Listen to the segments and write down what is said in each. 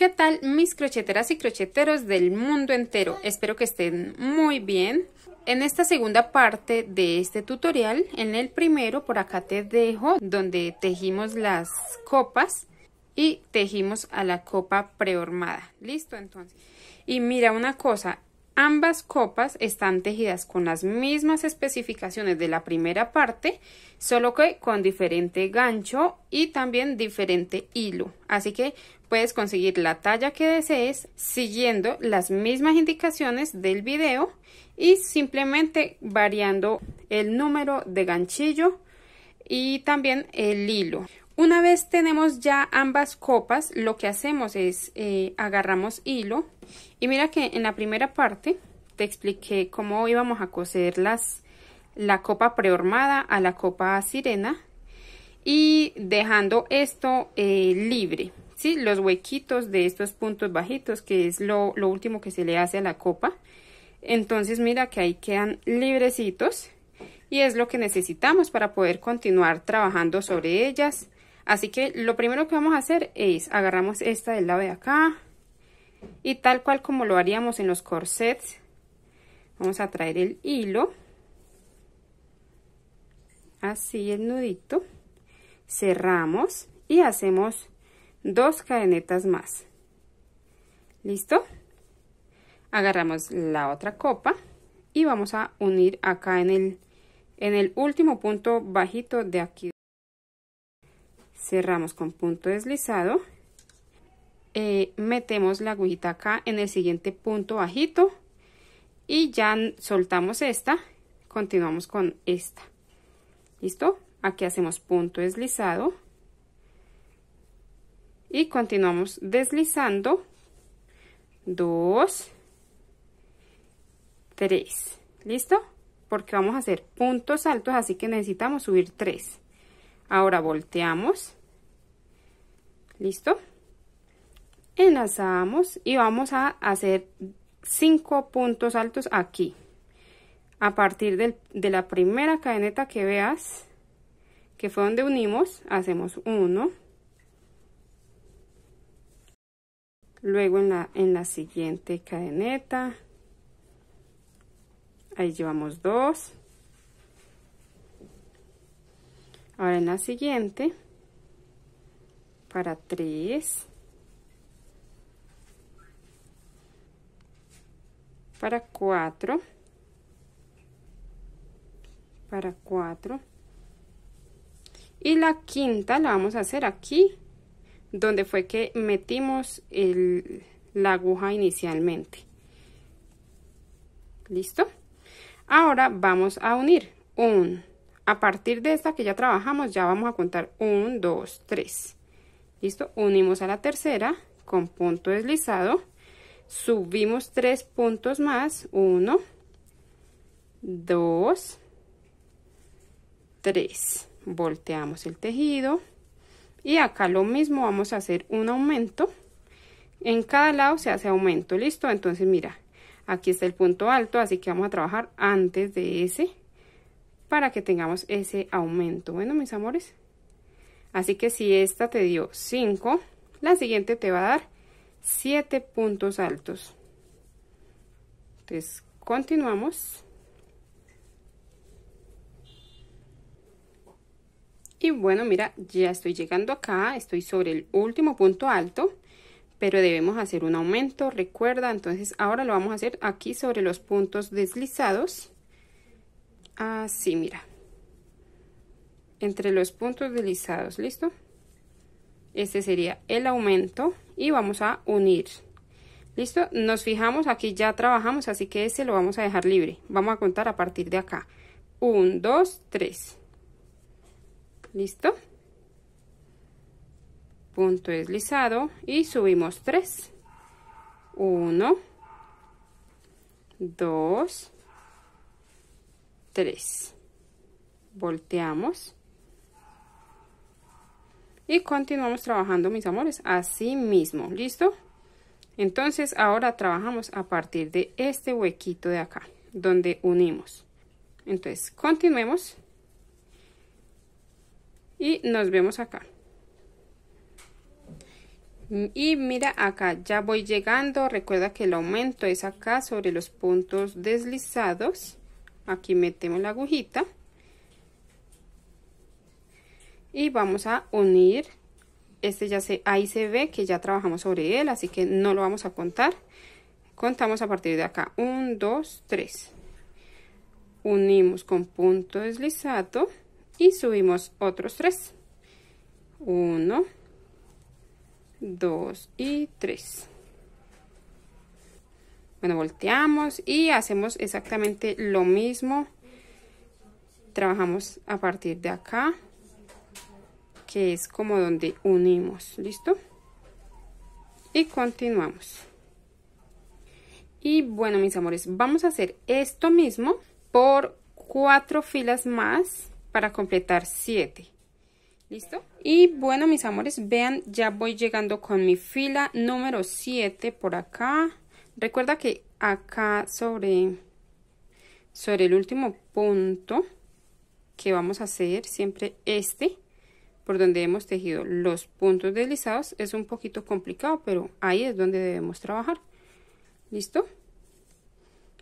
¿Qué tal mis crocheteras y crocheteros del mundo entero? Espero que estén muy bien. En esta segunda parte de este tutorial, en el primero por acá te dejo donde tejimos las copas y tejimos a la copa prehormada. ¿Listo entonces? Y mira una cosa, Ambas copas están tejidas con las mismas especificaciones de la primera parte, solo que con diferente gancho y también diferente hilo. Así que puedes conseguir la talla que desees siguiendo las mismas indicaciones del video y simplemente variando el número de ganchillo y también el hilo. Una vez tenemos ya ambas copas, lo que hacemos es eh, agarramos hilo y mira que en la primera parte te expliqué cómo íbamos a coser las, la copa preormada a la copa sirena y dejando esto eh, libre, ¿sí? los huequitos de estos puntos bajitos que es lo, lo último que se le hace a la copa. Entonces mira que ahí quedan librecitos y es lo que necesitamos para poder continuar trabajando sobre ellas Así que lo primero que vamos a hacer es agarramos esta del lado de acá y tal cual como lo haríamos en los corsets, vamos a traer el hilo, así el nudito, cerramos y hacemos dos cadenetas más. ¿Listo? Agarramos la otra copa y vamos a unir acá en el, en el último punto bajito de aquí cerramos con punto deslizado eh, metemos la agujita acá en el siguiente punto bajito y ya soltamos esta continuamos con esta listo aquí hacemos punto deslizado y continuamos deslizando dos tres listo porque vamos a hacer puntos altos así que necesitamos subir tres ahora volteamos ¿Listo? Enlazamos y vamos a hacer 5 puntos altos aquí. A partir de la primera cadeneta que veas, que fue donde unimos, hacemos uno. Luego en la, en la siguiente cadeneta, ahí llevamos dos. Ahora en la siguiente para tres, para cuatro, para cuatro. Y la quinta la vamos a hacer aquí, donde fue que metimos la aguja inicialmente. ¿Listo? Ahora vamos a unir un. A partir de esta que ya trabajamos, ya vamos a contar 1, 2, 3 listo unimos a la tercera con punto deslizado subimos tres puntos más 1 2 3 volteamos el tejido y acá lo mismo vamos a hacer un aumento en cada lado se hace aumento listo entonces mira aquí está el punto alto así que vamos a trabajar antes de ese para que tengamos ese aumento bueno mis amores Así que si esta te dio 5, la siguiente te va a dar 7 puntos altos. Entonces, continuamos. Y bueno, mira, ya estoy llegando acá, estoy sobre el último punto alto, pero debemos hacer un aumento, recuerda, entonces ahora lo vamos a hacer aquí sobre los puntos deslizados. Así, mira entre los puntos deslizados, ¿listo? Este sería el aumento y vamos a unir. ¿Listo? Nos fijamos, aquí ya trabajamos, así que este lo vamos a dejar libre. Vamos a contar a partir de acá. 1, 2, 3. ¿Listo? Punto deslizado y subimos 3. 1, 2, 3. Volteamos y continuamos trabajando mis amores así mismo listo entonces ahora trabajamos a partir de este huequito de acá donde unimos entonces continuemos y nos vemos acá y mira acá ya voy llegando recuerda que el aumento es acá sobre los puntos deslizados aquí metemos la agujita y vamos a unir este ya se ahí se ve que ya trabajamos sobre él así que no lo vamos a contar contamos a partir de acá 1 2 3 unimos con punto deslizado y subimos otros 3 1 2 y 3 bueno volteamos y hacemos exactamente lo mismo trabajamos a partir de acá que es como donde unimos, ¿listo? Y continuamos. Y bueno, mis amores, vamos a hacer esto mismo por cuatro filas más para completar siete. ¿Listo? Y bueno, mis amores, vean, ya voy llegando con mi fila número 7 por acá. Recuerda que acá sobre, sobre el último punto que vamos a hacer, siempre este, por donde hemos tejido los puntos deslizados es un poquito complicado pero ahí es donde debemos trabajar listo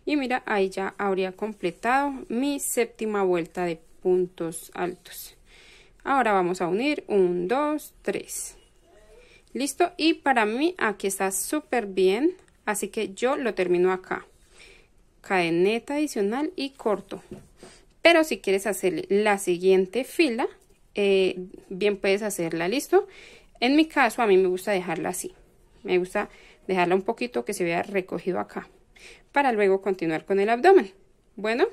y mira ahí ya habría completado mi séptima vuelta de puntos altos ahora vamos a unir 1 2 3 listo y para mí aquí está súper bien así que yo lo termino acá cadeneta adicional y corto pero si quieres hacer la siguiente fila eh, bien puedes hacerla, ¿listo? En mi caso, a mí me gusta dejarla así. Me gusta dejarla un poquito que se vea recogido acá. Para luego continuar con el abdomen. Bueno,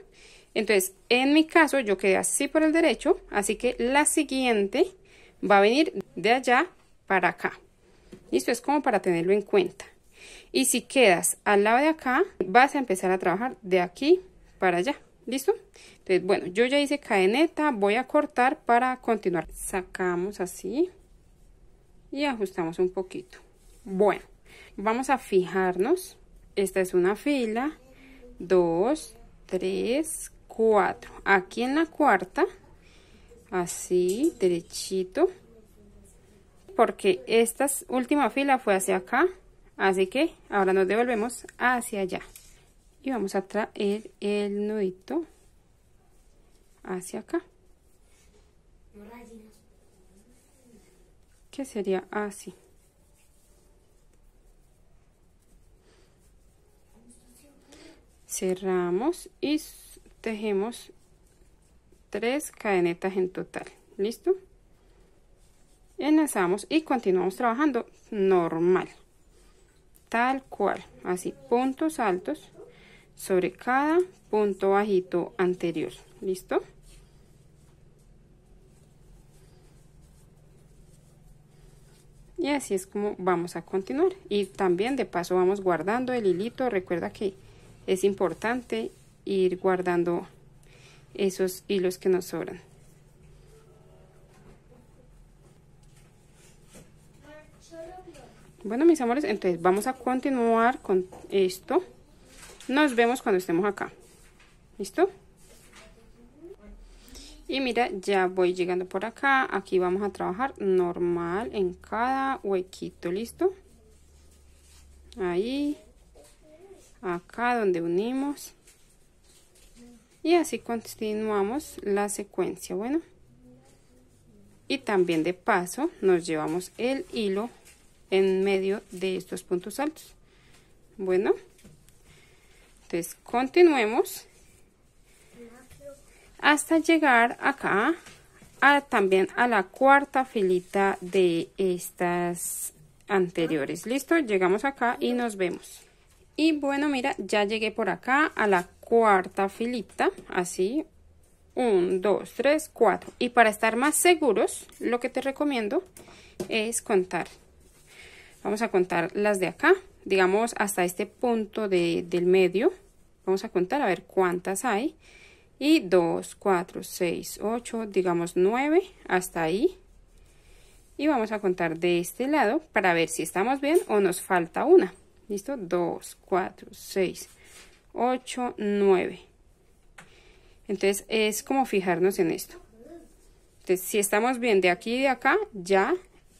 entonces, en mi caso, yo quedé así por el derecho. Así que la siguiente va a venir de allá para acá. ¿Listo? Es como para tenerlo en cuenta. Y si quedas al lado de acá, vas a empezar a trabajar de aquí para allá. ¿Listo? Entonces, bueno, yo ya hice cadeneta, voy a cortar para continuar. Sacamos así y ajustamos un poquito. Bueno, vamos a fijarnos. Esta es una fila, dos, tres, cuatro. Aquí en la cuarta, así, derechito. Porque esta última fila fue hacia acá, así que ahora nos devolvemos hacia allá y vamos a traer el nudito hacia acá que sería así cerramos y tejemos tres cadenetas en total listo enlazamos y continuamos trabajando normal tal cual así puntos altos sobre cada punto bajito anterior listo y así es como vamos a continuar y también de paso vamos guardando el hilito recuerda que es importante ir guardando esos hilos que nos sobran bueno mis amores entonces vamos a continuar con esto nos vemos cuando estemos acá. ¿Listo? Y mira, ya voy llegando por acá. Aquí vamos a trabajar normal en cada huequito. ¿Listo? Ahí. Acá donde unimos. Y así continuamos la secuencia. Bueno. Y también de paso nos llevamos el hilo en medio de estos puntos altos. Bueno. Entonces, continuemos hasta llegar acá también a la cuarta filita de estas anteriores. ¿Listo? Llegamos acá y nos vemos. Y bueno, mira, ya llegué por acá a la cuarta filita, así, 1, 2, 3, 4. Y para estar más seguros, lo que te recomiendo es contar. Vamos a contar las de acá digamos, hasta este punto del medio. Vamos a contar a ver cuántas hay. Y 2, 4, 6, 8, digamos 9, hasta ahí. Y vamos a contar de este lado para ver si estamos bien o nos falta una. ¿Listo? 2, 4, 6, 8, 9. Entonces es como fijarnos en esto. Entonces si estamos bien de aquí y de acá, ya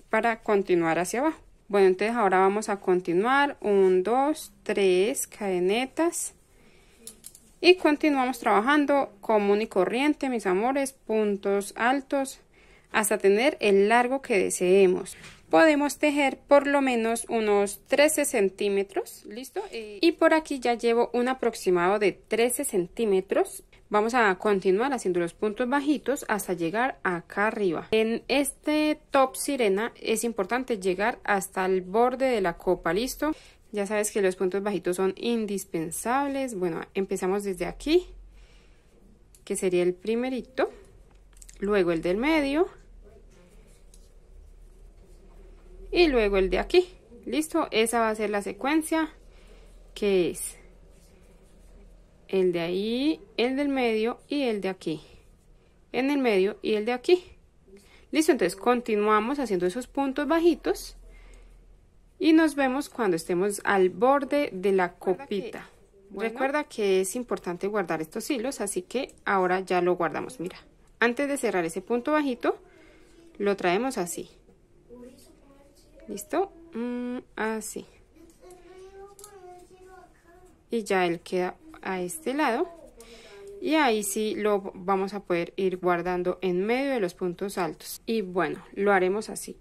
para continuar hacia abajo. Bueno, entonces ahora vamos a continuar. 1, 2, 3 cadenetas. Y continuamos trabajando común y corriente, mis amores, puntos altos, hasta tener el largo que deseemos podemos tejer por lo menos unos 13 centímetros listo y por aquí ya llevo un aproximado de 13 centímetros vamos a continuar haciendo los puntos bajitos hasta llegar acá arriba en este top sirena es importante llegar hasta el borde de la copa listo ya sabes que los puntos bajitos son indispensables bueno empezamos desde aquí que sería el primerito luego el del medio y luego el de aquí listo esa va a ser la secuencia que es el de ahí el del medio y el de aquí en el medio y el de aquí listo entonces continuamos haciendo esos puntos bajitos y nos vemos cuando estemos al borde de la copita recuerda que es importante guardar estos hilos así que ahora ya lo guardamos mira antes de cerrar ese punto bajito lo traemos así ¿Listo? Mm, así. Y ya él queda a este lado. Y ahí sí lo vamos a poder ir guardando en medio de los puntos altos. Y bueno, lo haremos así.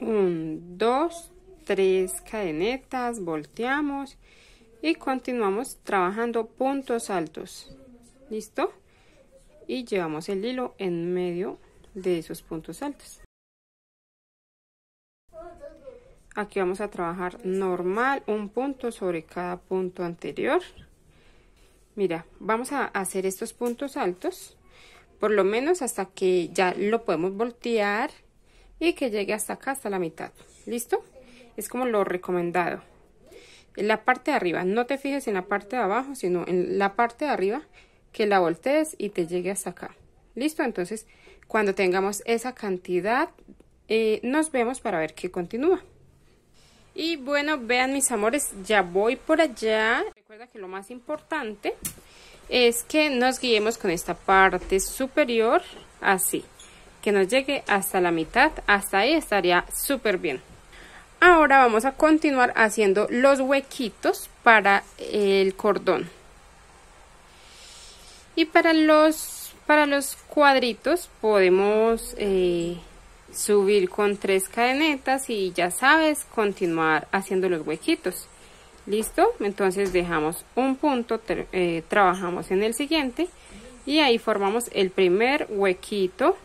Un, dos, tres cadenetas, volteamos y continuamos trabajando puntos altos. ¿Listo? Y llevamos el hilo en medio de esos puntos altos. Aquí vamos a trabajar normal, un punto sobre cada punto anterior. Mira, vamos a hacer estos puntos altos, por lo menos hasta que ya lo podemos voltear y que llegue hasta acá, hasta la mitad. ¿Listo? Es como lo recomendado. En la parte de arriba, no te fijes en la parte de abajo, sino en la parte de arriba, que la voltees y te llegue hasta acá. ¿Listo? Entonces, cuando tengamos esa cantidad, eh, nos vemos para ver qué continúa. Y bueno, vean mis amores, ya voy por allá. Recuerda que lo más importante es que nos guiemos con esta parte superior así. Que nos llegue hasta la mitad, hasta ahí estaría súper bien. Ahora vamos a continuar haciendo los huequitos para el cordón. Y para los, para los cuadritos podemos eh, subir con tres cadenetas y ya sabes continuar haciendo los huequitos listo entonces dejamos un punto eh, trabajamos en el siguiente y ahí formamos el primer huequito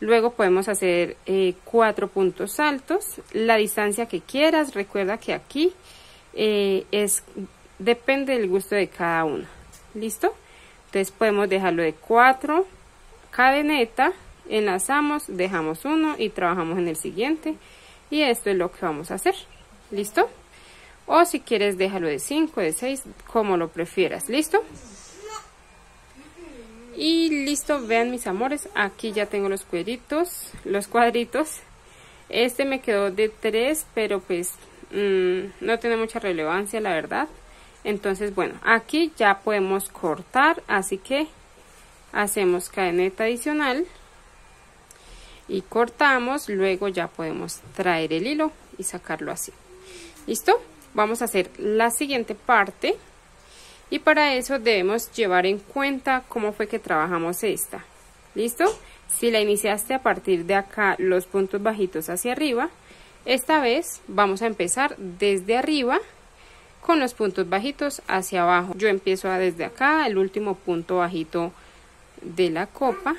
luego podemos hacer eh, cuatro puntos altos la distancia que quieras recuerda que aquí eh, es depende del gusto de cada uno listo entonces podemos dejarlo de cuatro cadeneta enlazamos, dejamos uno y trabajamos en el siguiente. Y esto es lo que vamos a hacer. ¿Listo? O si quieres déjalo de 5, de 6, como lo prefieras. ¿Listo? Y listo, vean mis amores, aquí ya tengo los cuadritos, los cuadritos. Este me quedó de 3, pero pues mm, no tiene mucha relevancia, la verdad. Entonces, bueno, aquí ya podemos cortar, así que hacemos cadeneta adicional y cortamos luego ya podemos traer el hilo y sacarlo así listo vamos a hacer la siguiente parte y para eso debemos llevar en cuenta cómo fue que trabajamos esta listo si la iniciaste a partir de acá los puntos bajitos hacia arriba esta vez vamos a empezar desde arriba con los puntos bajitos hacia abajo yo empiezo desde acá el último punto bajito de la copa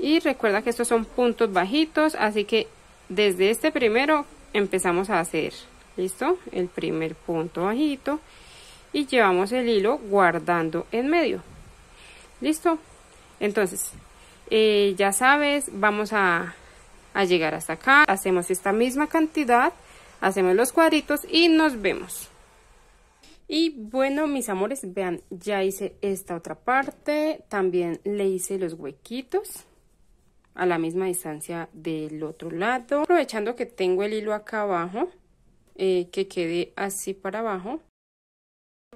y recuerda que estos son puntos bajitos así que desde este primero empezamos a hacer listo el primer punto bajito y llevamos el hilo guardando en medio listo entonces eh, ya sabes vamos a, a llegar hasta acá hacemos esta misma cantidad hacemos los cuadritos y nos vemos y bueno, mis amores, vean, ya hice esta otra parte, también le hice los huequitos a la misma distancia del otro lado aprovechando que tengo el hilo acá abajo eh, que quede así para abajo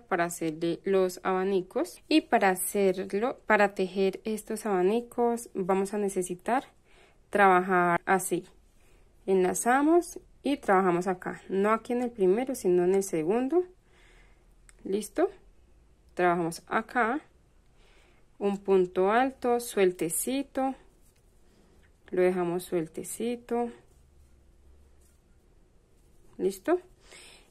para hacerle los abanicos y para hacerlo para tejer estos abanicos vamos a necesitar trabajar así enlazamos y trabajamos acá no aquí en el primero sino en el segundo listo trabajamos acá un punto alto sueltecito lo dejamos sueltecito listo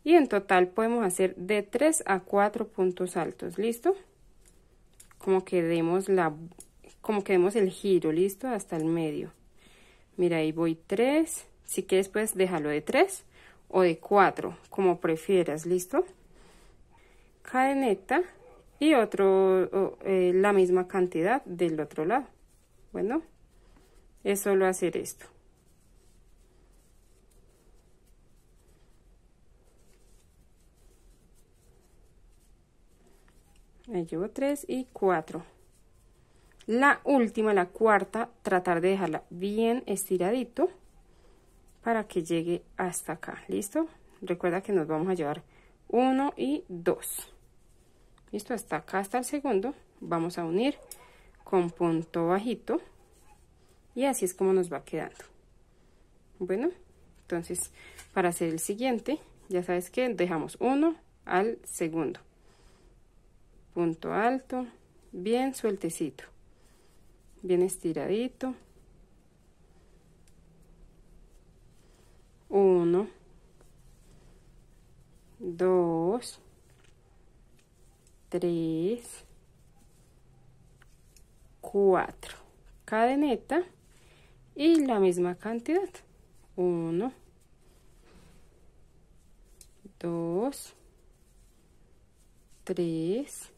y en total podemos hacer de 3 a 4 puntos altos listo como que la como queremos el giro listo hasta el medio mira ahí voy 3 si quieres después déjalo de 3 o de 4 como prefieras listo cadeneta y otro eh, la misma cantidad del otro lado bueno es solo hacer esto. me llevo 3 y 4. La última, la cuarta, tratar de dejarla bien estiradito para que llegue hasta acá. ¿Listo? Recuerda que nos vamos a llevar 1 y 2. ¿Listo? Hasta acá, hasta el segundo. Vamos a unir con punto bajito y así es como nos va quedando bueno entonces para hacer el siguiente ya sabes que dejamos uno al segundo punto alto bien sueltecito bien estiradito uno dos tres cuatro cadeneta y la misma cantidad 1 2 3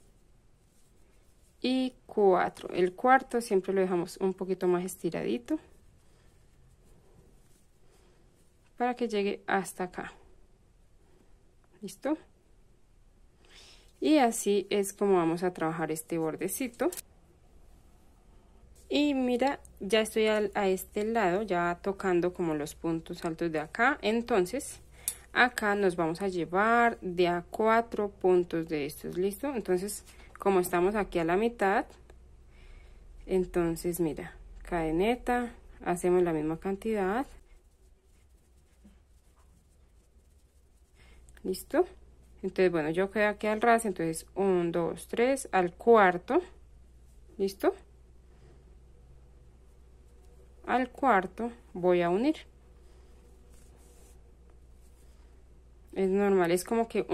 y 4 el cuarto siempre lo dejamos un poquito más estiradito para que llegue hasta acá listo y así es como vamos a trabajar este bordecito y mira ya estoy a, este lado ya tocando como los puntos altos de acá entonces acá nos vamos a llevar de a cuatro puntos de estos listo entonces como estamos aquí a la mitad entonces mira cadeneta hacemos la misma cantidad listo entonces bueno yo quedo aquí al ras entonces 1 2 3 al cuarto listo al cuarto voy a unir es normal es como que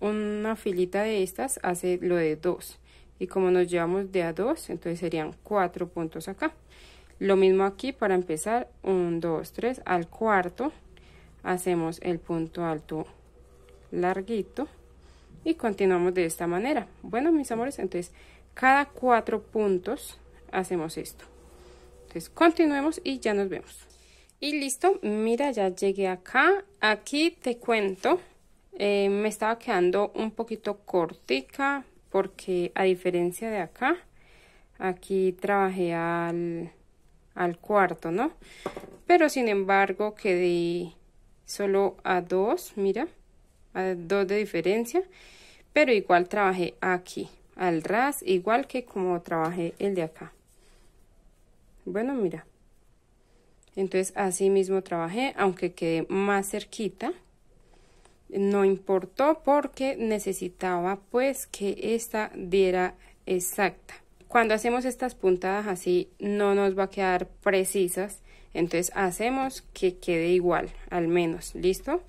una filita de estas hace lo de dos y como nos llevamos de a dos entonces serían cuatro puntos acá lo mismo aquí para empezar un 2 3 al cuarto hacemos el punto alto larguito y continuamos de esta manera bueno mis amores entonces cada cuatro puntos hacemos esto continuemos y ya nos vemos. Y listo, mira, ya llegué acá. Aquí te cuento, eh, me estaba quedando un poquito cortica porque a diferencia de acá, aquí trabajé al, al cuarto, ¿no? Pero sin embargo quedé solo a dos, mira, a dos de diferencia, pero igual trabajé aquí, al ras, igual que como trabajé el de acá. Bueno, mira. Entonces así mismo trabajé, aunque quedé más cerquita. No importó porque necesitaba pues que esta diera exacta. Cuando hacemos estas puntadas así no nos va a quedar precisas. Entonces hacemos que quede igual, al menos. ¿Listo?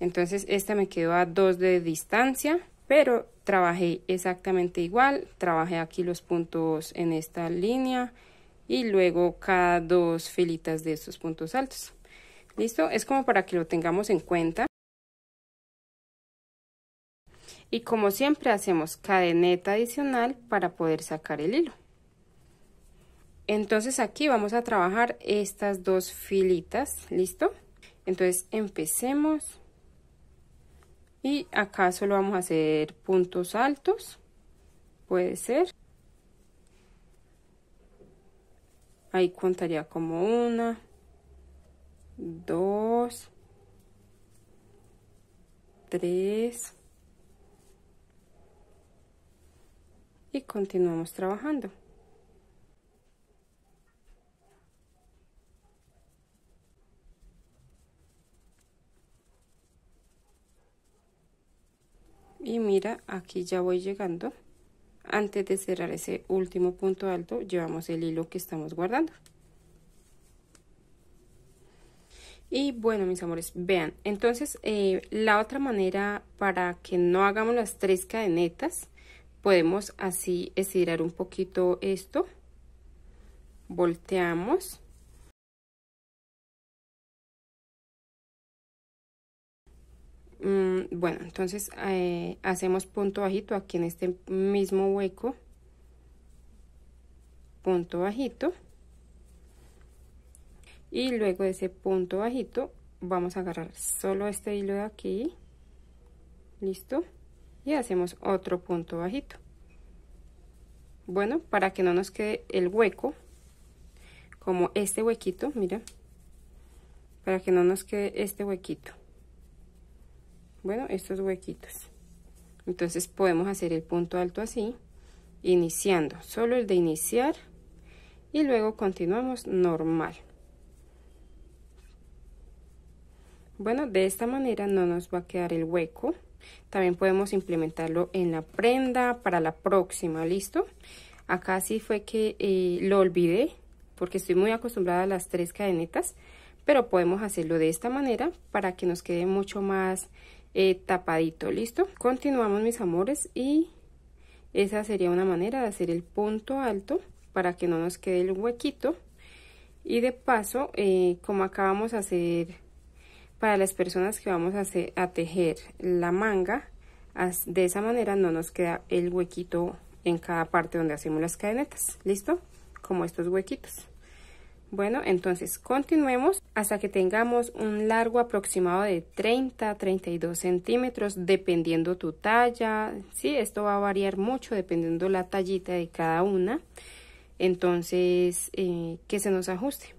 Entonces esta me quedó a 2 de distancia, pero trabajé exactamente igual. Trabajé aquí los puntos en esta línea y luego cada dos filitas de estos puntos altos. ¿Listo? Es como para que lo tengamos en cuenta. Y como siempre hacemos cadeneta adicional para poder sacar el hilo. Entonces aquí vamos a trabajar estas dos filitas, ¿listo? Entonces empecemos. Y acá solo vamos a hacer puntos altos, puede ser. Ahí contaría como una, dos, tres. Y continuamos trabajando. Y mira, aquí ya voy llegando antes de cerrar ese último punto alto llevamos el hilo que estamos guardando y bueno mis amores vean entonces eh, la otra manera para que no hagamos las tres cadenetas podemos así estirar un poquito esto volteamos Mm, bueno, entonces eh, hacemos punto bajito aquí en este mismo hueco. Punto bajito. Y luego de ese punto bajito vamos a agarrar solo este hilo de aquí. Listo. Y hacemos otro punto bajito. Bueno, para que no nos quede el hueco, como este huequito, mira. Para que no nos quede este huequito bueno estos huequitos entonces podemos hacer el punto alto así iniciando solo el de iniciar y luego continuamos normal bueno de esta manera no nos va a quedar el hueco también podemos implementarlo en la prenda para la próxima listo acá sí fue que eh, lo olvidé porque estoy muy acostumbrada a las tres cadenetas pero podemos hacerlo de esta manera para que nos quede mucho más eh, tapadito, ¿listo? Continuamos mis amores y esa sería una manera de hacer el punto alto para que no nos quede el huequito y de paso eh, como acá vamos a hacer para las personas que vamos a, hacer, a tejer la manga de esa manera no nos queda el huequito en cada parte donde hacemos las cadenetas listo como estos huequitos bueno, entonces continuemos hasta que tengamos un largo aproximado de 30 32 centímetros dependiendo tu talla. Sí, esto va a variar mucho dependiendo la tallita de cada una. Entonces, eh, que se nos ajuste.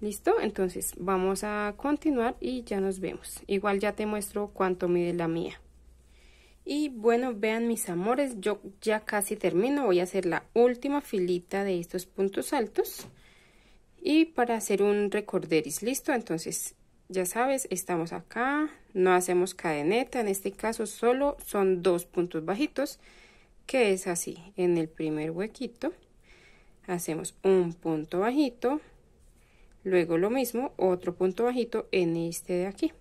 ¿Listo? Entonces vamos a continuar y ya nos vemos. Igual ya te muestro cuánto mide la mía. Y bueno, vean mis amores, yo ya casi termino. Voy a hacer la última filita de estos puntos altos y para hacer un recorderis listo entonces ya sabes estamos acá no hacemos cadeneta en este caso solo son dos puntos bajitos que es así en el primer huequito hacemos un punto bajito luego lo mismo otro punto bajito en este de aquí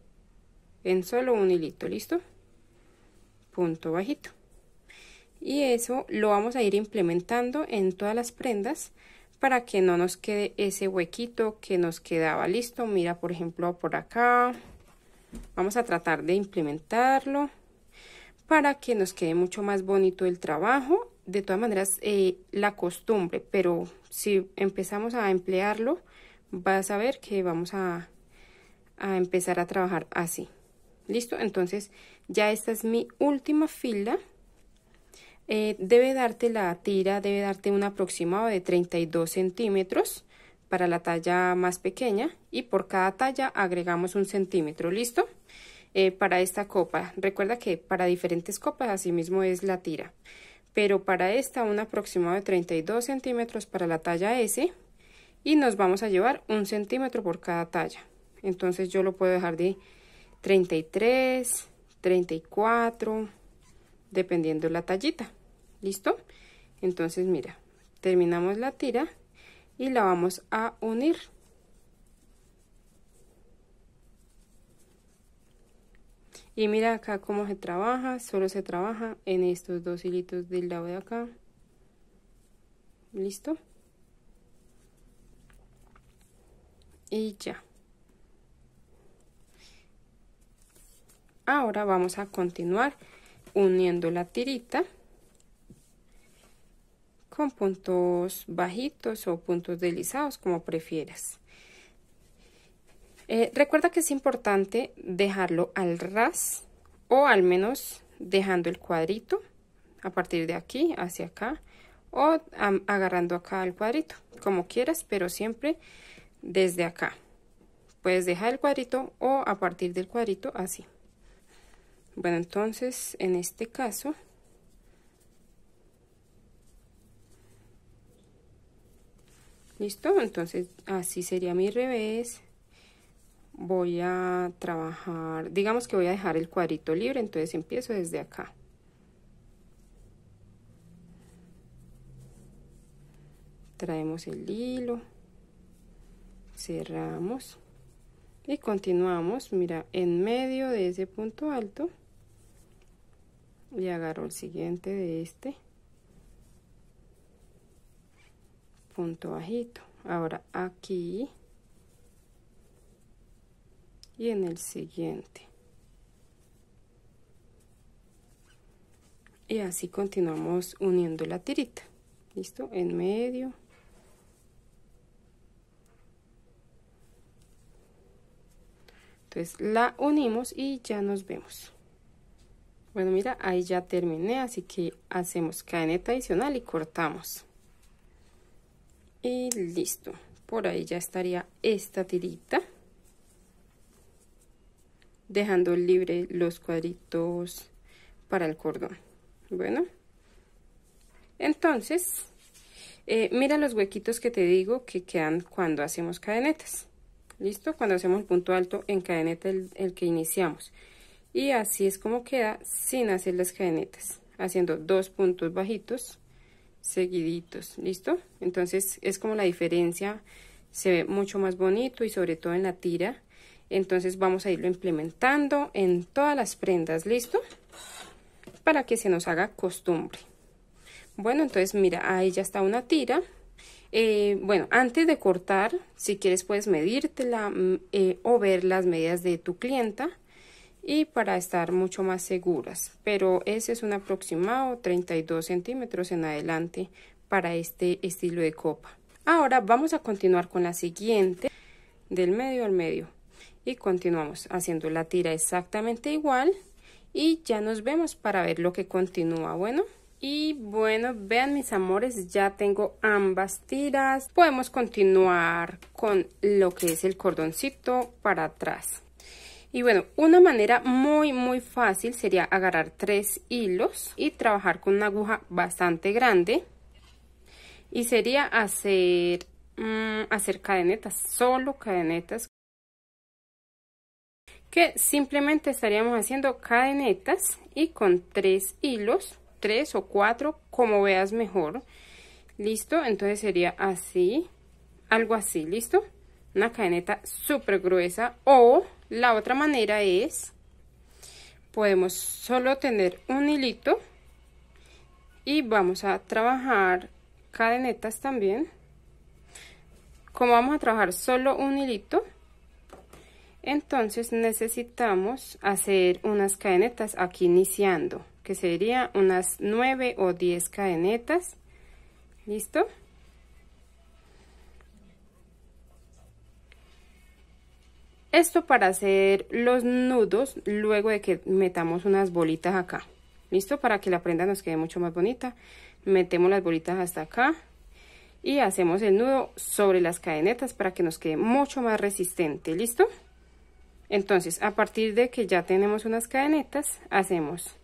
en solo un hilito listo punto bajito y eso lo vamos a ir implementando en todas las prendas para que no nos quede ese huequito que nos quedaba listo. Mira, por ejemplo, por acá. Vamos a tratar de implementarlo para que nos quede mucho más bonito el trabajo. De todas maneras, eh, la costumbre, pero si empezamos a emplearlo, vas a ver que vamos a empezar a trabajar así. ¿Listo? Entonces, ya esta es mi última fila. Eh, debe darte la tira, debe darte un aproximado de 32 centímetros para la talla más pequeña y por cada talla agregamos un centímetro, ¿listo? Eh, para esta copa, recuerda que para diferentes copas asimismo es la tira, pero para esta un aproximado de 32 centímetros para la talla S y nos vamos a llevar un centímetro por cada talla, entonces yo lo puedo dejar de 33, 34, dependiendo la tallita listo entonces mira terminamos la tira y la vamos a unir y mira acá cómo se trabaja solo se trabaja en estos dos hilitos del lado de acá listo y ya ahora vamos a continuar uniendo la tirita con puntos bajitos o puntos deslizados como prefieras eh, recuerda que es importante dejarlo al ras o al menos dejando el cuadrito a partir de aquí hacia acá o agarrando acá el cuadrito como quieras pero siempre desde acá puedes dejar el cuadrito o a partir del cuadrito así bueno, entonces en este caso listo entonces así sería mi revés voy a trabajar digamos que voy a dejar el cuadrito libre entonces empiezo desde acá traemos el hilo cerramos y continuamos mira en medio de ese punto alto y agarro el siguiente de este punto bajito ahora aquí y en el siguiente y así continuamos uniendo la tirita listo en medio entonces la unimos y ya nos vemos bueno, mira, ahí ya terminé, así que hacemos cadeneta adicional y cortamos. Y listo. Por ahí ya estaría esta tirita. Dejando libre los cuadritos para el cordón. Bueno. Entonces, eh, mira los huequitos que te digo que quedan cuando hacemos cadenetas. ¿Listo? Cuando hacemos el punto alto en cadeneta el que iniciamos y así es como queda sin hacer las cadenetas haciendo dos puntos bajitos seguiditos listo entonces es como la diferencia se ve mucho más bonito y sobre todo en la tira entonces vamos a irlo implementando en todas las prendas listo para que se nos haga costumbre bueno entonces mira ahí ya está una tira eh, bueno, antes de cortar, si quieres puedes medírtela mm, eh, o ver las medidas de tu clienta y para estar mucho más seguras. Pero ese es un aproximado 32 centímetros en adelante para este estilo de copa. Ahora vamos a continuar con la siguiente del medio al medio y continuamos haciendo la tira exactamente igual y ya nos vemos para ver lo que continúa. Bueno. Y bueno, vean mis amores, ya tengo ambas tiras. Podemos continuar con lo que es el cordoncito para atrás. Y bueno, una manera muy muy fácil sería agarrar tres hilos y trabajar con una aguja bastante grande. Y sería hacer, mm, hacer cadenetas, solo cadenetas. Que simplemente estaríamos haciendo cadenetas y con tres hilos, tres o cuatro, como veas mejor. Listo, entonces sería así, algo así, listo. Una cadeneta súper gruesa o la otra manera es, podemos solo tener un hilito y vamos a trabajar cadenetas también. Como vamos a trabajar solo un hilito, entonces necesitamos hacer unas cadenetas aquí iniciando, que sería unas nueve o 10 cadenetas. ¿Listo? Esto para hacer los nudos luego de que metamos unas bolitas acá. ¿Listo? Para que la prenda nos quede mucho más bonita. Metemos las bolitas hasta acá y hacemos el nudo sobre las cadenetas para que nos quede mucho más resistente, ¿listo? Entonces, a partir de que ya tenemos unas cadenetas, hacemos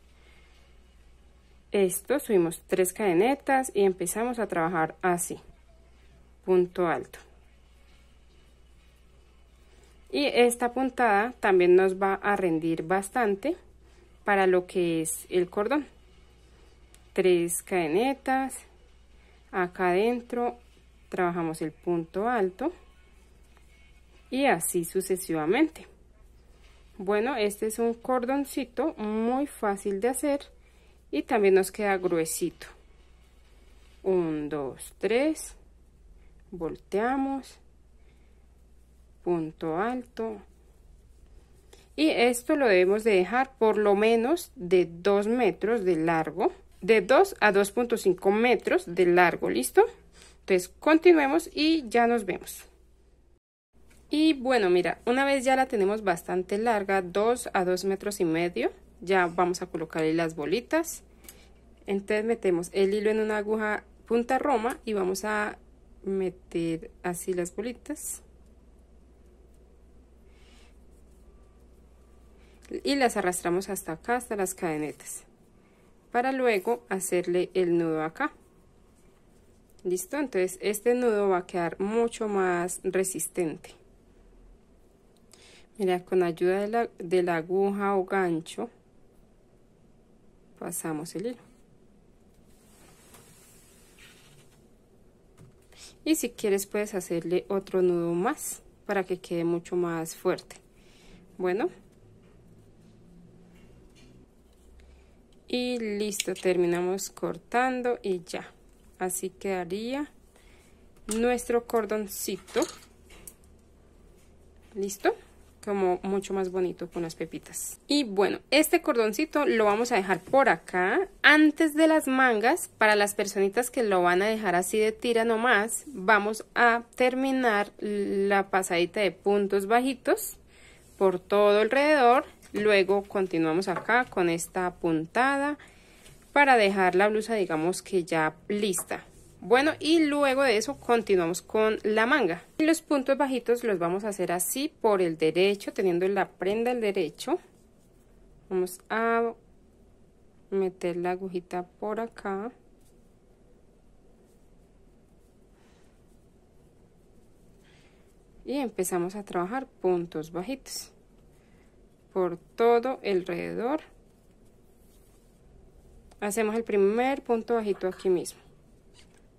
esto, subimos tres cadenetas y empezamos a trabajar así, punto alto y esta puntada también nos va a rendir bastante para lo que es el cordón tres cadenetas acá adentro trabajamos el punto alto y así sucesivamente bueno este es un cordoncito muy fácil de hacer y también nos queda gruesito 1 2 tres volteamos punto alto y esto lo debemos de dejar por lo menos de 2 metros de largo de 2 a 2.5 metros de largo listo entonces continuemos y ya nos vemos y bueno mira una vez ya la tenemos bastante larga 2 a 2 metros y medio ya vamos a colocar las bolitas entonces metemos el hilo en una aguja punta roma y vamos a meter así las bolitas y las arrastramos hasta acá hasta las cadenetas para luego hacerle el nudo acá listo entonces este nudo va a quedar mucho más resistente mira con ayuda de la, de la aguja o gancho pasamos el hilo y si quieres puedes hacerle otro nudo más para que quede mucho más fuerte bueno y listo terminamos cortando y ya así quedaría nuestro cordoncito listo como mucho más bonito con las pepitas y bueno este cordoncito lo vamos a dejar por acá antes de las mangas para las personitas que lo van a dejar así de tira nomás vamos a terminar la pasadita de puntos bajitos por todo alrededor luego continuamos acá con esta puntada para dejar la blusa digamos que ya lista bueno y luego de eso continuamos con la manga y los puntos bajitos los vamos a hacer así por el derecho teniendo la prenda al derecho vamos a meter la agujita por acá y empezamos a trabajar puntos bajitos por todo alrededor. Hacemos el primer punto bajito aquí mismo.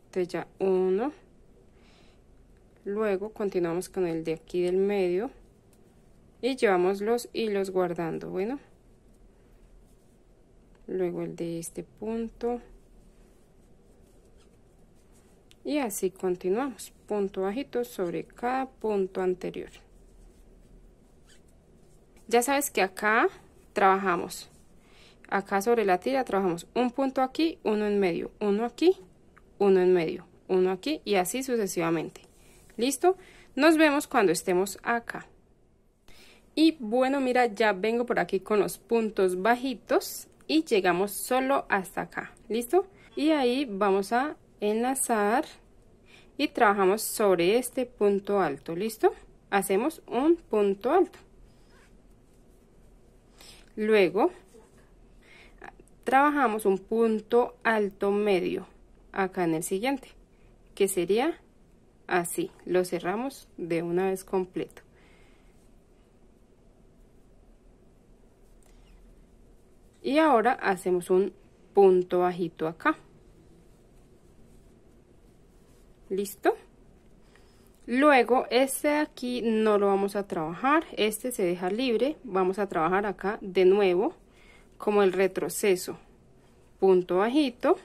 Entonces ya uno. Luego continuamos con el de aquí del medio. Y llevamos los hilos guardando. Bueno. Luego el de este punto. Y así continuamos. Punto bajito sobre cada punto anterior. Ya sabes que acá trabajamos, acá sobre la tira trabajamos un punto aquí, uno en medio, uno aquí, uno en medio, uno aquí y así sucesivamente. ¿Listo? Nos vemos cuando estemos acá. Y bueno, mira, ya vengo por aquí con los puntos bajitos y llegamos solo hasta acá. ¿Listo? Y ahí vamos a enlazar y trabajamos sobre este punto alto. ¿Listo? Hacemos un punto alto. Luego trabajamos un punto alto medio acá en el siguiente, que sería así. Lo cerramos de una vez completo. Y ahora hacemos un punto bajito acá. ¿Listo? Luego, este de aquí no lo vamos a trabajar, este se deja libre, vamos a trabajar acá de nuevo como el retroceso. Punto bajito,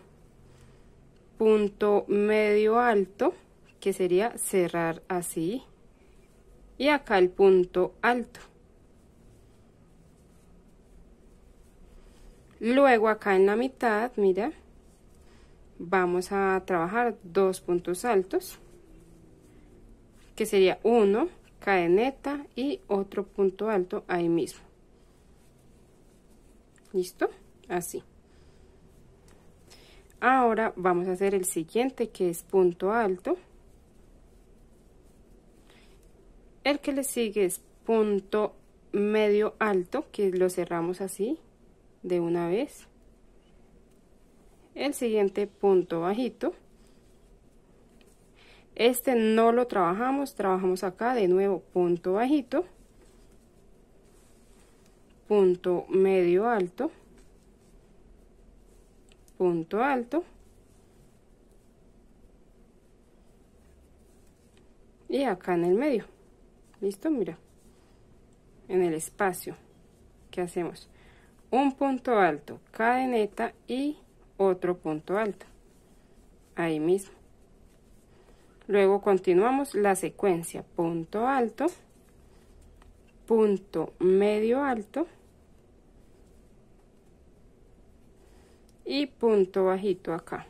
punto medio alto, que sería cerrar así, y acá el punto alto. Luego acá en la mitad, mira, vamos a trabajar dos puntos altos que sería uno cadeneta y otro punto alto ahí mismo. ¿Listo? Así. Ahora vamos a hacer el siguiente que es punto alto. El que le sigue es punto medio alto, que lo cerramos así de una vez. El siguiente punto bajito este no lo trabajamos, trabajamos acá de nuevo punto bajito, punto medio alto, punto alto, y acá en el medio, listo, mira, en el espacio, ¿qué hacemos? Un punto alto, cadeneta y otro punto alto, ahí mismo Luego continuamos la secuencia punto alto, punto medio alto y punto bajito acá.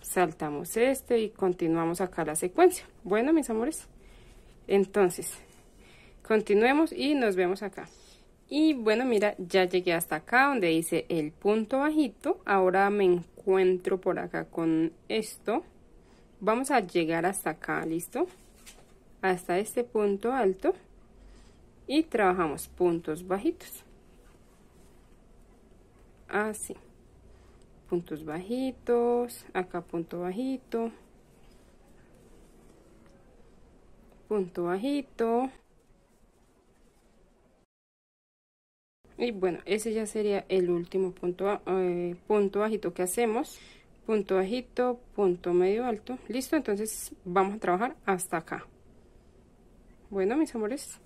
Saltamos este y continuamos acá la secuencia. Bueno, mis amores, entonces continuemos y nos vemos acá. Y bueno, mira, ya llegué hasta acá donde dice el punto bajito. Ahora me encuentro por acá con esto vamos a llegar hasta acá listo hasta este punto alto y trabajamos puntos bajitos así puntos bajitos acá punto bajito punto bajito y bueno ese ya sería el último punto, eh, punto bajito que hacemos punto bajito, punto medio alto. Listo, entonces vamos a trabajar hasta acá. Bueno, mis amores.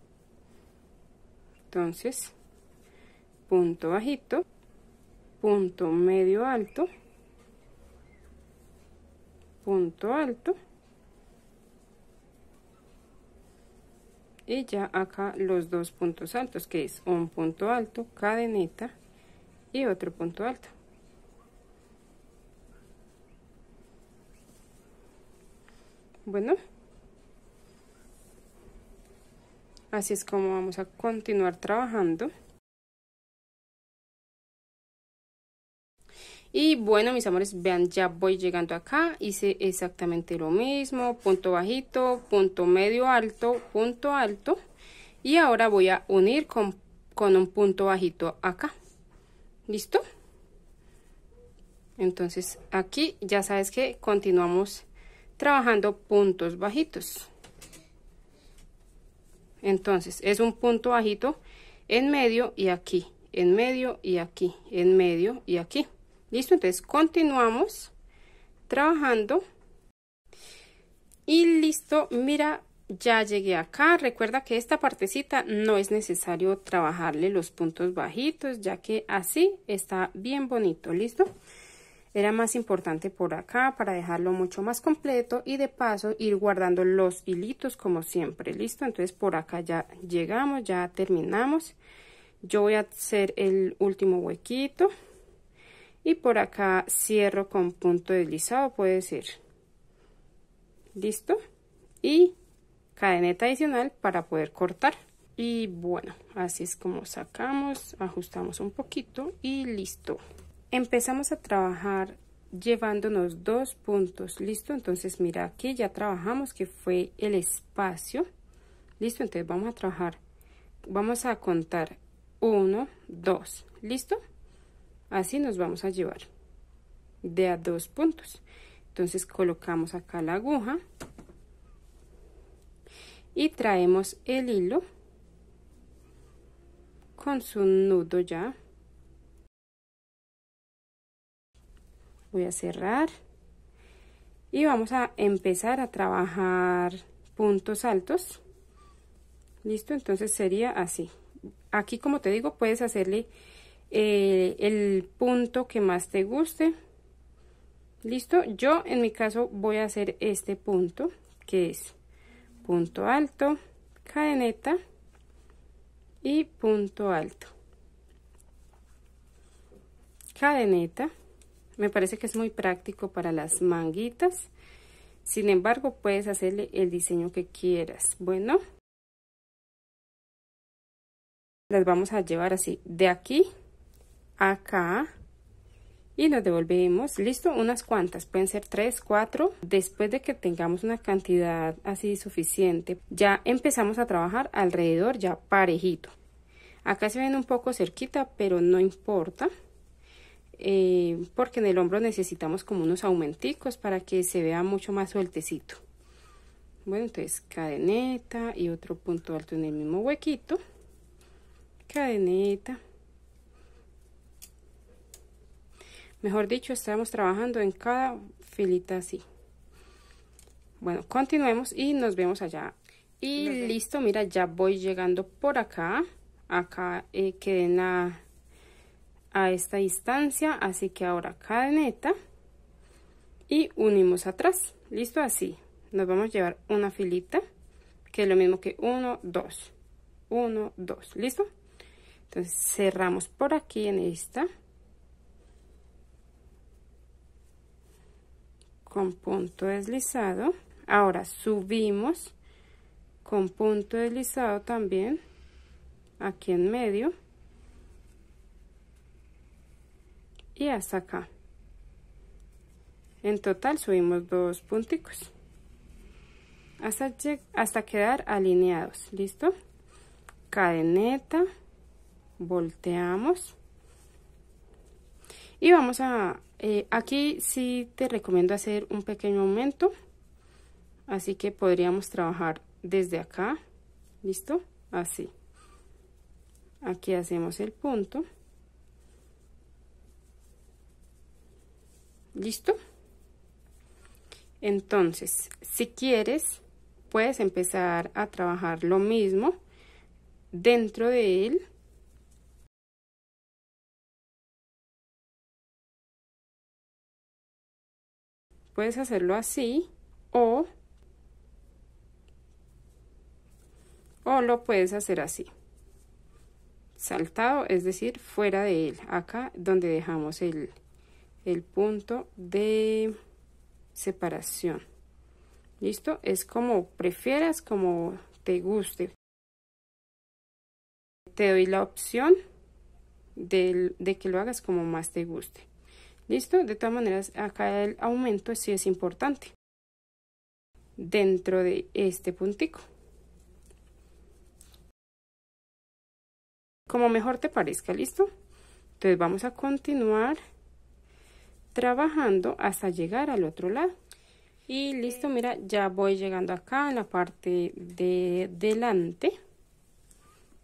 Entonces, punto bajito, punto medio alto, punto alto. Y ya acá los dos puntos altos, que es un punto alto, cadeneta y otro punto alto. Bueno, así es como vamos a continuar trabajando. Y bueno, mis amores, vean, ya voy llegando acá. Hice exactamente lo mismo. Punto bajito, punto medio alto, punto alto. Y ahora voy a unir con, con un punto bajito acá. ¿Listo? Entonces aquí ya sabes que continuamos trabajando puntos bajitos. Entonces, es un punto bajito en medio y aquí, en medio y aquí, en medio y aquí. ¿Listo? Entonces, continuamos trabajando. Y listo, mira, ya llegué acá. Recuerda que esta partecita no es necesario trabajarle los puntos bajitos, ya que así está bien bonito. ¿Listo? Era más importante por acá para dejarlo mucho más completo y de paso ir guardando los hilitos como siempre. Listo, entonces por acá ya llegamos, ya terminamos. Yo voy a hacer el último huequito y por acá cierro con punto deslizado, puede ser. Listo. Y cadeneta adicional para poder cortar. Y bueno, así es como sacamos, ajustamos un poquito y listo. Empezamos a trabajar llevándonos dos puntos, ¿listo? Entonces, mira, aquí ya trabajamos que fue el espacio, ¿listo? Entonces, vamos a trabajar, vamos a contar uno dos ¿listo? Así nos vamos a llevar de a dos puntos. Entonces, colocamos acá la aguja y traemos el hilo con su nudo ya, voy a cerrar y vamos a empezar a trabajar puntos altos listo entonces sería así aquí como te digo puedes hacerle eh, el punto que más te guste listo yo en mi caso voy a hacer este punto que es punto alto cadeneta y punto alto cadeneta me parece que es muy práctico para las manguitas. Sin embargo, puedes hacerle el diseño que quieras. Bueno, las vamos a llevar así de aquí acá y nos devolvemos listo unas cuantas pueden ser tres, cuatro. después de que tengamos una cantidad así suficiente ya empezamos a trabajar alrededor ya parejito acá se ven un poco cerquita pero no importa eh, porque en el hombro necesitamos como unos aumenticos para que se vea mucho más sueltecito. Bueno, entonces cadeneta y otro punto alto en el mismo huequito. Cadeneta. Mejor dicho, estamos trabajando en cada filita así. Bueno, continuemos y nos vemos allá. Y listo, mira, ya voy llegando por acá. Acá eh, quedé a esta distancia, así que ahora cadeneta y unimos atrás, listo, así, nos vamos a llevar una filita, que es lo mismo que 1, 2, 1, 2, listo, entonces cerramos por aquí en esta, con punto deslizado, ahora subimos con punto deslizado también, aquí en medio, y hasta acá en total subimos dos punticos hasta, hasta quedar alineados listo cadeneta volteamos y vamos a eh, aquí sí te recomiendo hacer un pequeño aumento así que podríamos trabajar desde acá listo así aquí hacemos el punto ¿Listo? Entonces, si quieres, puedes empezar a trabajar lo mismo dentro de él. Puedes hacerlo así o, o lo puedes hacer así. Saltado, es decir, fuera de él, acá donde dejamos el, el punto de separación. ¿Listo? Es como prefieras, como te guste. Te doy la opción de, que lo hagas como más te guste. ¿Listo? De todas maneras, acá el aumento sí es importante. Dentro de este puntico. Como mejor te parezca, ¿listo? Entonces vamos a continuar trabajando hasta llegar al otro lado y listo mira ya voy llegando acá en la parte de delante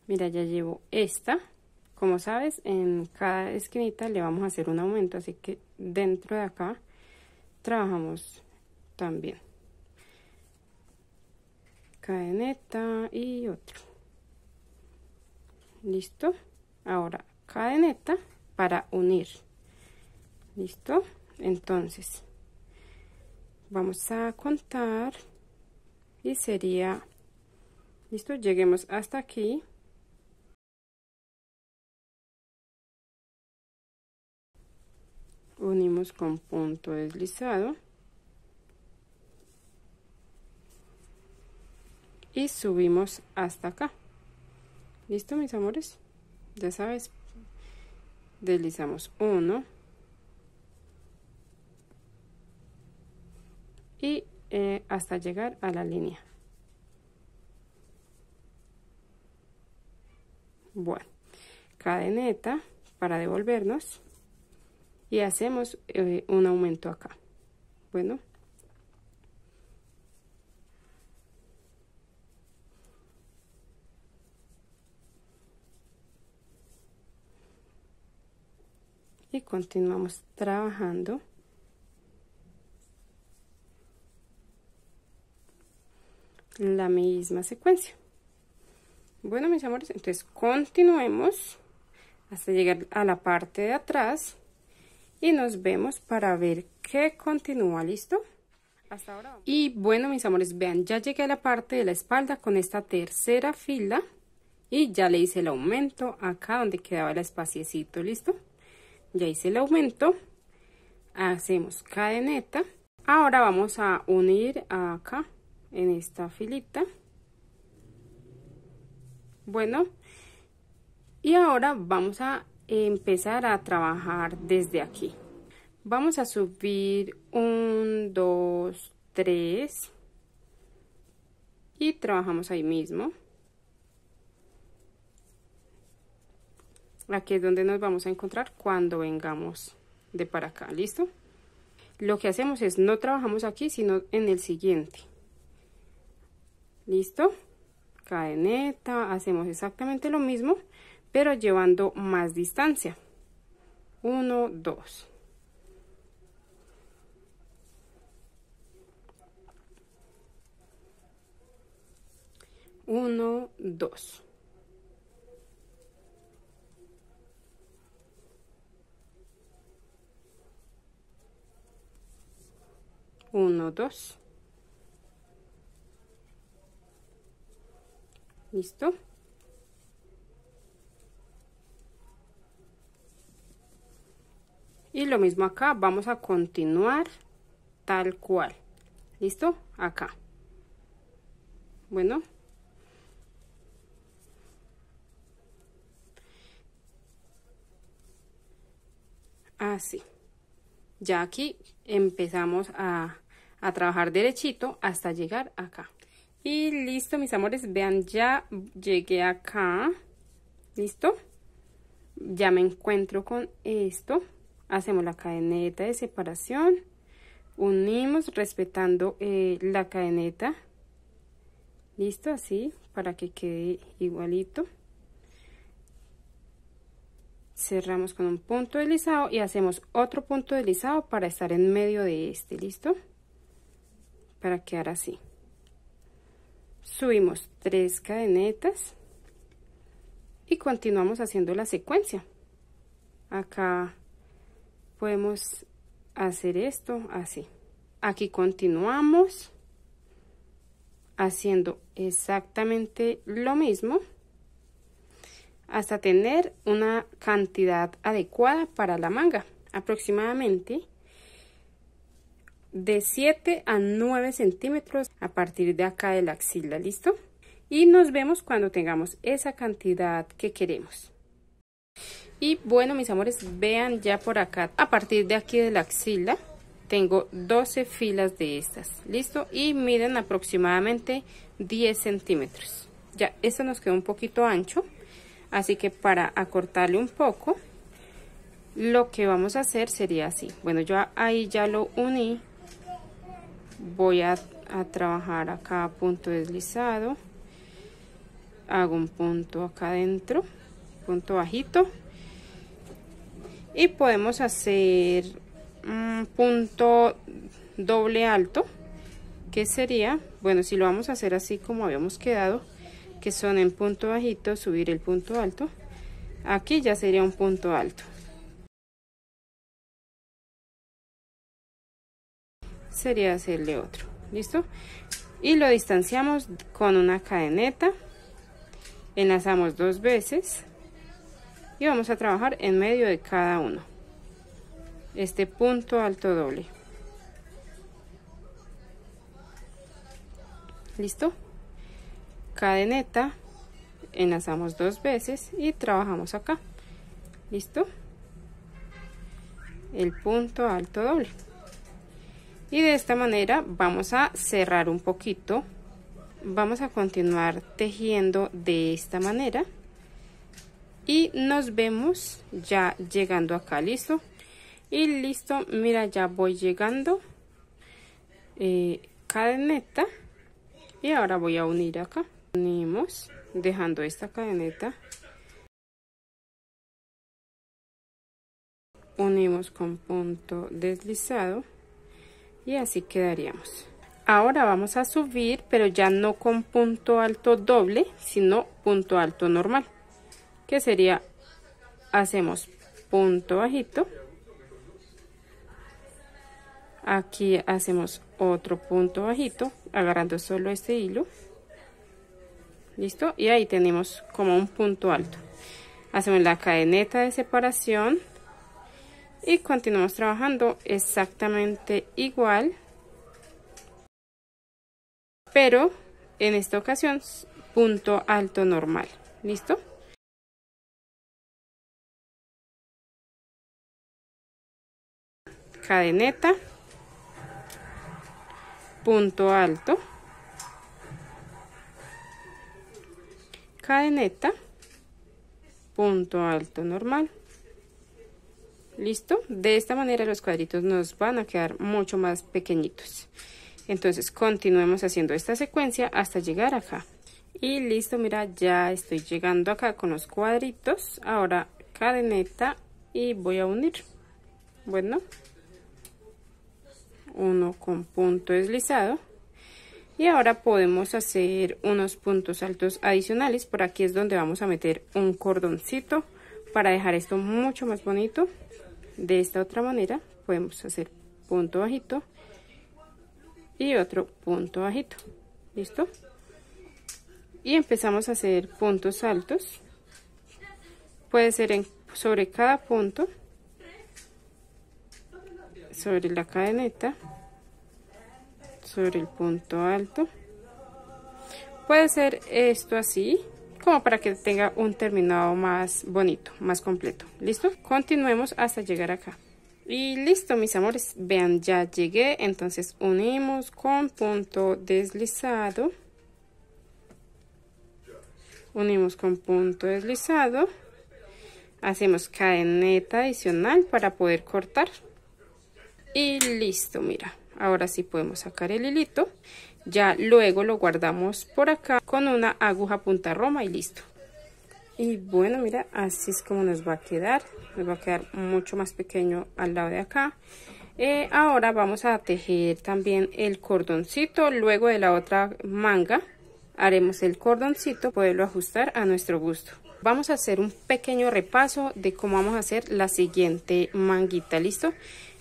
mira ya llevo esta como sabes en cada esquinita le vamos a hacer un aumento así que dentro de acá trabajamos también cadeneta y otro listo ahora cadeneta para unir listo entonces vamos a contar y sería listo lleguemos hasta aquí unimos con punto deslizado y subimos hasta acá listo mis amores ya sabes deslizamos uno y eh, hasta llegar a la línea. Bueno, cadeneta para devolvernos y hacemos eh, un aumento acá. Bueno. Y continuamos trabajando. la misma secuencia bueno mis amores entonces continuemos hasta llegar a la parte de atrás y nos vemos para ver qué continúa listo hasta ahora y bueno mis amores vean ya llegué a la parte de la espalda con esta tercera fila y ya le hice el aumento acá donde quedaba el espaciecito listo ya hice el aumento hacemos cadeneta ahora vamos a unir acá en esta filita bueno y ahora vamos a empezar a trabajar desde aquí vamos a subir un 2 3 y trabajamos ahí mismo aquí es donde nos vamos a encontrar cuando vengamos de para acá listo lo que hacemos es no trabajamos aquí sino en el siguiente listo cadeneta hacemos exactamente lo mismo pero llevando más distancia 1 2 1 2 1 2 listo y lo mismo acá vamos a continuar tal cual listo acá bueno así ya aquí empezamos a, a trabajar derechito hasta llegar acá y listo, mis amores, vean, ya llegué acá. ¿Listo? Ya me encuentro con esto. Hacemos la cadeneta de separación. Unimos respetando eh, la cadeneta. ¿Listo? Así, para que quede igualito. Cerramos con un punto deslizado y hacemos otro punto deslizado para estar en medio de este. ¿Listo? Para quedar así subimos tres cadenetas y continuamos haciendo la secuencia acá podemos hacer esto así aquí continuamos haciendo exactamente lo mismo hasta tener una cantidad adecuada para la manga aproximadamente de 7 a 9 centímetros a partir de acá de la axila, ¿listo? Y nos vemos cuando tengamos esa cantidad que queremos. Y bueno, mis amores, vean ya por acá, a partir de aquí de la axila, tengo 12 filas de estas, ¿listo? Y miden aproximadamente 10 centímetros. Ya, esto nos quedó un poquito ancho, así que para acortarle un poco, lo que vamos a hacer sería así. Bueno, yo ahí ya lo uní voy a, a trabajar acá punto deslizado hago un punto acá adentro punto bajito y podemos hacer un punto doble alto que sería bueno si lo vamos a hacer así como habíamos quedado que son en punto bajito subir el punto alto aquí ya sería un punto alto sería hacerle otro listo y lo distanciamos con una cadeneta enlazamos dos veces y vamos a trabajar en medio de cada uno este punto alto doble listo cadeneta enlazamos dos veces y trabajamos acá listo el punto alto doble y de esta manera vamos a cerrar un poquito vamos a continuar tejiendo de esta manera y nos vemos ya llegando acá listo y listo mira ya voy llegando eh, cadeneta y ahora voy a unir acá unimos dejando esta cadeneta unimos con punto deslizado y así quedaríamos ahora vamos a subir pero ya no con punto alto doble sino punto alto normal que sería hacemos punto bajito aquí hacemos otro punto bajito agarrando solo este hilo listo y ahí tenemos como un punto alto hacemos la cadeneta de separación y continuamos trabajando exactamente igual pero en esta ocasión punto alto normal listo cadeneta punto alto cadeneta punto alto normal ¿Listo? De esta manera los cuadritos nos van a quedar mucho más pequeñitos. Entonces continuemos haciendo esta secuencia hasta llegar acá. Y listo, mira, ya estoy llegando acá con los cuadritos. Ahora cadeneta y voy a unir. Bueno, uno con punto deslizado. Y ahora podemos hacer unos puntos altos adicionales. Por aquí es donde vamos a meter un cordoncito para dejar esto mucho más bonito. De esta otra manera podemos hacer punto bajito y otro punto bajito. ¿Listo? Y empezamos a hacer puntos altos. Puede ser sobre cada punto, sobre la cadeneta, sobre el punto alto. Puede ser esto así, como para que tenga un terminado más bonito, más completo. ¿Listo? Continuemos hasta llegar acá. Y listo, mis amores. Vean, ya llegué. Entonces unimos con punto deslizado. Unimos con punto deslizado. Hacemos cadeneta adicional para poder cortar. Y listo, mira ahora sí podemos sacar el hilito ya luego lo guardamos por acá con una aguja punta roma y listo y bueno mira así es como nos va a quedar nos va a quedar mucho más pequeño al lado de acá eh, ahora vamos a tejer también el cordoncito luego de la otra manga haremos el cordoncito poderlo ajustar a nuestro gusto vamos a hacer un pequeño repaso de cómo vamos a hacer la siguiente manguita, ¿listo?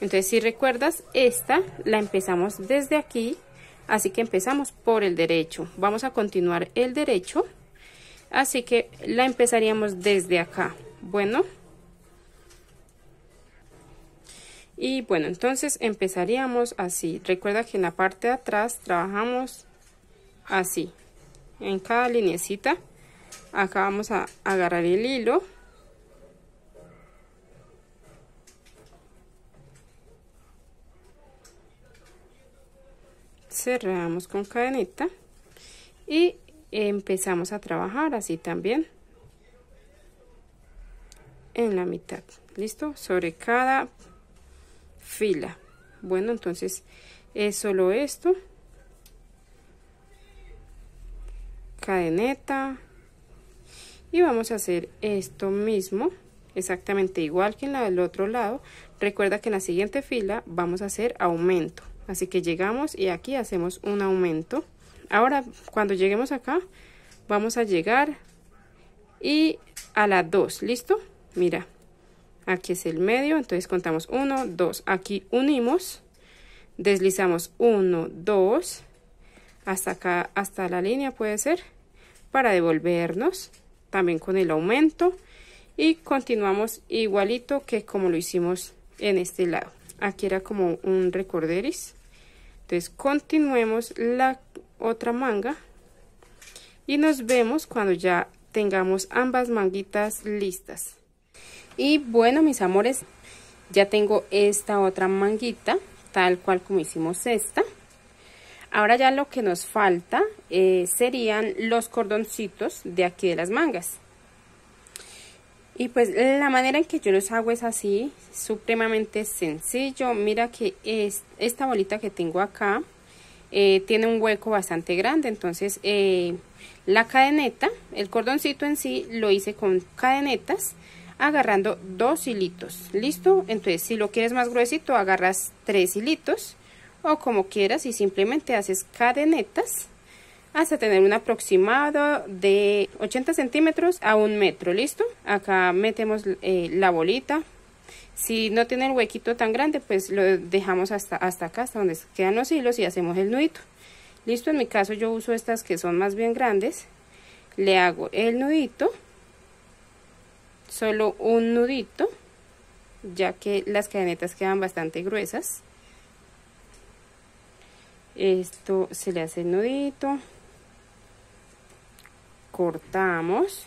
Entonces, si recuerdas, esta la empezamos desde aquí, así que empezamos por el derecho. Vamos a continuar el derecho, así que la empezaríamos desde acá. Bueno. Y bueno, entonces empezaríamos así. Recuerda que en la parte de atrás trabajamos así, en cada lineecita acá vamos a agarrar el hilo cerramos con cadeneta y empezamos a trabajar así también en la mitad listo sobre cada fila bueno entonces es solo esto cadeneta y vamos a hacer esto mismo exactamente igual que en la del otro lado recuerda que en la siguiente fila vamos a hacer aumento así que llegamos y aquí hacemos un aumento ahora cuando lleguemos acá vamos a llegar y a la 2 listo mira aquí es el medio entonces contamos 1 2 aquí unimos deslizamos 1 2 hasta acá hasta la línea puede ser para devolvernos también con el aumento y continuamos igualito que como lo hicimos en este lado aquí era como un recorderis entonces continuemos la otra manga y nos vemos cuando ya tengamos ambas manguitas listas y bueno mis amores ya tengo esta otra manguita tal cual como hicimos esta Ahora ya lo que nos falta eh, serían los cordoncitos de aquí de las mangas. Y pues la manera en que yo los hago es así, supremamente sencillo. Mira que es, esta bolita que tengo acá eh, tiene un hueco bastante grande. Entonces eh, la cadeneta, el cordoncito en sí lo hice con cadenetas agarrando dos hilitos. ¿Listo? Entonces si lo quieres más gruesito agarras tres hilitos o como quieras y simplemente haces cadenetas hasta tener un aproximado de 80 centímetros a un metro, ¿listo? Acá metemos eh, la bolita. Si no tiene el huequito tan grande, pues lo dejamos hasta, hasta acá, hasta donde quedan los hilos y hacemos el nudito. Listo, en mi caso yo uso estas que son más bien grandes. Le hago el nudito, solo un nudito, ya que las cadenetas quedan bastante gruesas esto se le hace el nudito cortamos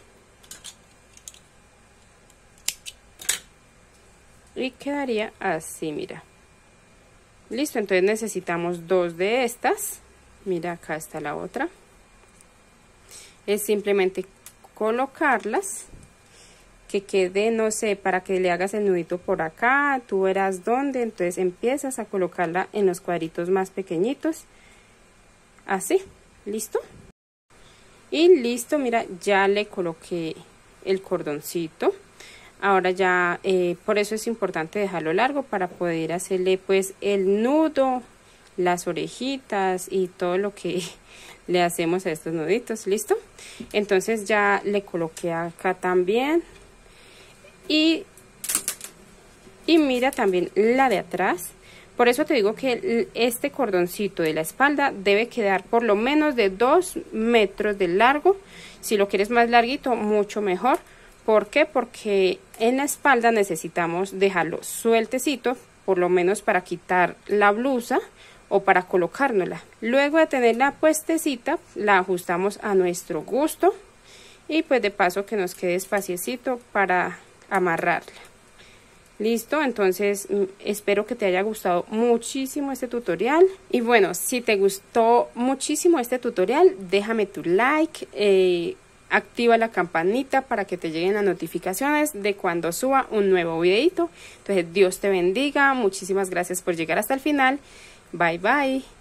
y quedaría así mira listo entonces necesitamos dos de estas mira acá está la otra es simplemente colocarlas que quede, no sé, para que le hagas el nudito por acá, tú verás dónde, entonces empiezas a colocarla en los cuadritos más pequeñitos, así, ¿listo? Y listo, mira, ya le coloqué el cordoncito, ahora ya, eh, por eso es importante dejarlo largo para poder hacerle pues el nudo, las orejitas y todo lo que le hacemos a estos nuditos, ¿listo? Entonces ya le coloqué acá también, y, mira también la de atrás. Por eso te digo que este cordoncito de la espalda debe quedar por lo menos de 2 metros de largo. Si lo quieres más larguito, mucho mejor. ¿Por qué? Porque en la espalda necesitamos dejarlo sueltecito, por lo menos para quitar la blusa o para colocárnosla. Luego de tener la puestecita, la ajustamos a nuestro gusto. Y pues de paso que nos quede espaciecito para amarrarla. Listo, entonces mm, espero que te haya gustado muchísimo este tutorial. Y bueno, si te gustó muchísimo este tutorial, déjame tu like, eh, activa la campanita para que te lleguen las notificaciones de cuando suba un nuevo videito. Entonces Dios te bendiga, muchísimas gracias por llegar hasta el final. Bye bye.